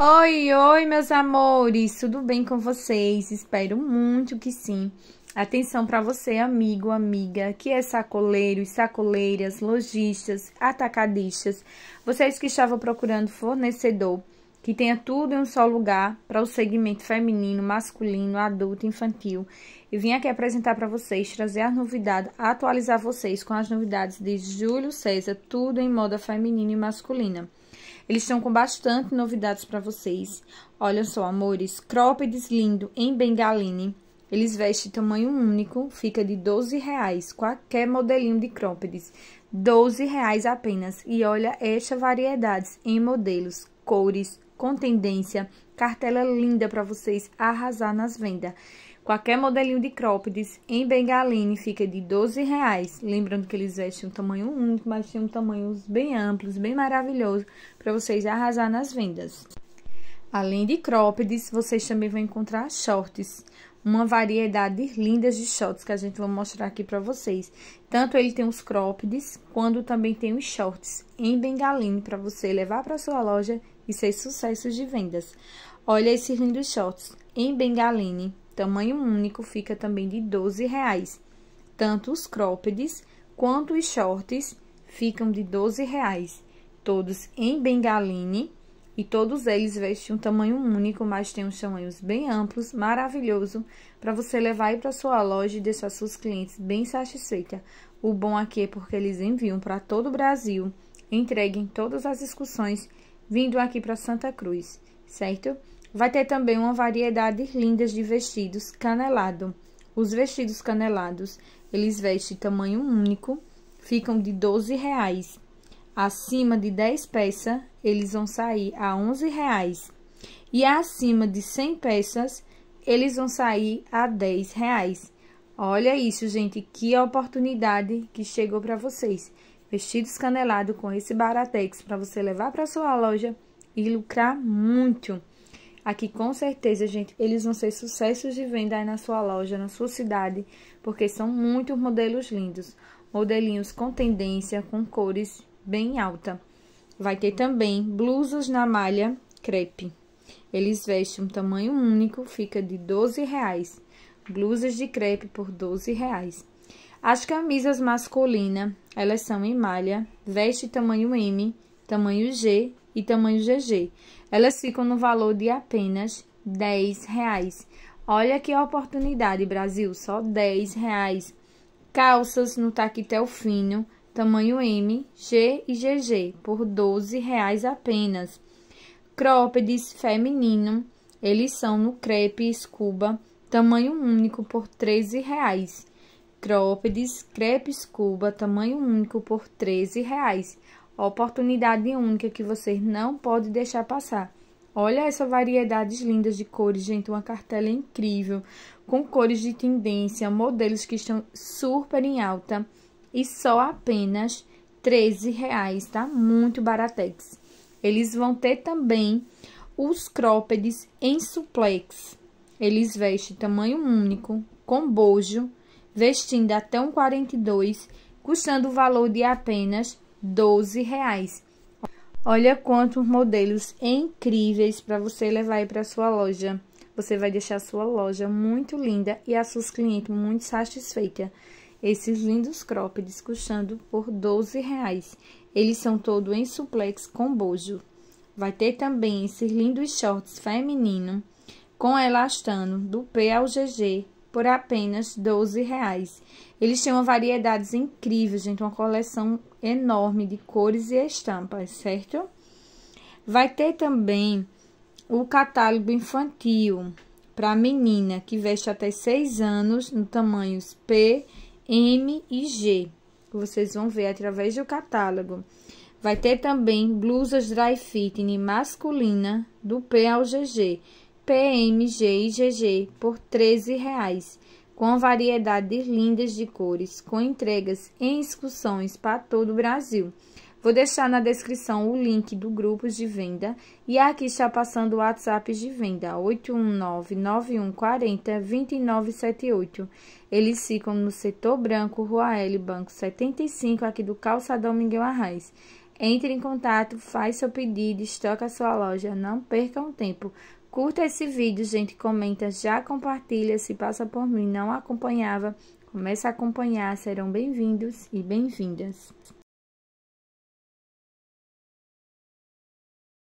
Oi, oi, meus amores, tudo bem com vocês? Espero muito que sim. Atenção para você, amigo, amiga, que é sacoleiro, sacoleiras, lojistas, atacadistas, vocês que estavam procurando fornecedor que tenha tudo em um só lugar para o segmento feminino, masculino, adulto, infantil. E vim aqui apresentar para vocês, trazer as novidades, atualizar vocês com as novidades de Júlio César, tudo em moda feminina e masculina. Eles estão com bastante novidades para vocês. Olha só, amores, crópedes lindo em bengaline. Eles vestem tamanho único, fica de 12 reais, qualquer modelinho de crópedes. 12 reais apenas. E olha esta variedades em modelos, cores, com tendência, cartela linda para vocês arrasar nas vendas. Qualquer modelinho de cropped em bengaline fica de 12 reais. Lembrando que eles vestem um tamanho único, mas tem um tamanhos bem amplos, bem maravilhoso, para vocês arrasar nas vendas. Além de cropped, vocês também vão encontrar shorts. Uma variedade linda de shorts que a gente vai mostrar aqui para vocês. Tanto ele tem os cropped, quanto também tem os shorts em bengaline para você levar para sua loja e ser sucesso de vendas. Olha esses lindos shorts em bengaline Tamanho único fica também de 12 reais. Tanto os crópedes quanto os shorts ficam de 12 reais. Todos em bengaline e todos eles vestem um tamanho único, mas tem uns tamanhos bem amplos, maravilhoso, para você levar aí para sua loja e deixar seus clientes bem satisfeitas. O bom aqui é porque eles enviam para todo o Brasil, entreguem todas as discussões vindo aqui para Santa Cruz, certo? Vai ter também uma variedade linda de vestidos canelado. Os vestidos canelados, eles vestem tamanho único, ficam de 12 reais. Acima de 10 peças, eles vão sair a 11 reais. E acima de 100 peças, eles vão sair a 10 reais. Olha isso, gente, que oportunidade que chegou para vocês. Vestidos canelado com esse Baratex para você levar para sua loja e lucrar muito. Aqui com certeza, gente, eles vão ser sucessos de venda aí na sua loja, na sua cidade, porque são muitos modelos lindos. Modelinhos com tendência, com cores bem alta. Vai ter também blusas na malha crepe. Eles vestem um tamanho único, fica de 12 reais. Blusas de crepe por 12 reais. As camisas masculinas, elas são em malha, veste tamanho M, tamanho G e tamanho GG. Elas ficam no valor de apenas 10 reais. Olha que oportunidade, Brasil, só 10 reais. Calças no taquetel fino, tamanho M, G e GG, por 12 reais apenas. Crópedes feminino, eles são no crepe escuba, tamanho único por 13 reais. Crópedes, crepe escuba, tamanho único por R$ 13,00. Oportunidade única que você não pode deixar passar. Olha essas variedades lindas de cores, gente. Uma cartela incrível, com cores de tendência, modelos que estão super em alta. E só apenas R$13,00, tá? Muito baratex. Eles vão ter também os crópedes em suplex. Eles vestem tamanho único, com bojo, vestindo até um 42, custando o valor de apenas 12 reais. Olha quantos modelos incríveis para você levar aí para sua loja. Você vai deixar a sua loja muito linda e a seus clientes muito satisfeita. Esses lindos cropped custando por 12 reais. Eles são todo em suplex com bojo. Vai ter também esses lindos shorts feminino com elastano do P ao GG por apenas 12 reais. Eles têm uma variedades incríveis, gente, uma coleção enorme de cores e estampas, certo? Vai ter também o catálogo infantil para menina que veste até 6 anos no tamanhos P, M e G. Vocês vão ver através do catálogo. Vai ter também blusas dry fitting masculina do P ao GG PMG e GG por R$ 13,00, com variedades lindas de cores, com entregas em excursões para todo o Brasil. Vou deixar na descrição o link do grupo de venda e aqui está passando o WhatsApp de venda 819-9140-2978. Eles ficam no setor branco, Rua L, Banco 75, aqui do Calçadão Miguel Arraes. Entre em contato, faz seu pedido, estoca a sua loja, não perca um tempo. Curta esse vídeo, gente, comenta, já compartilha, se passa por mim, não acompanhava, começa a acompanhar, serão bem-vindos e bem-vindas.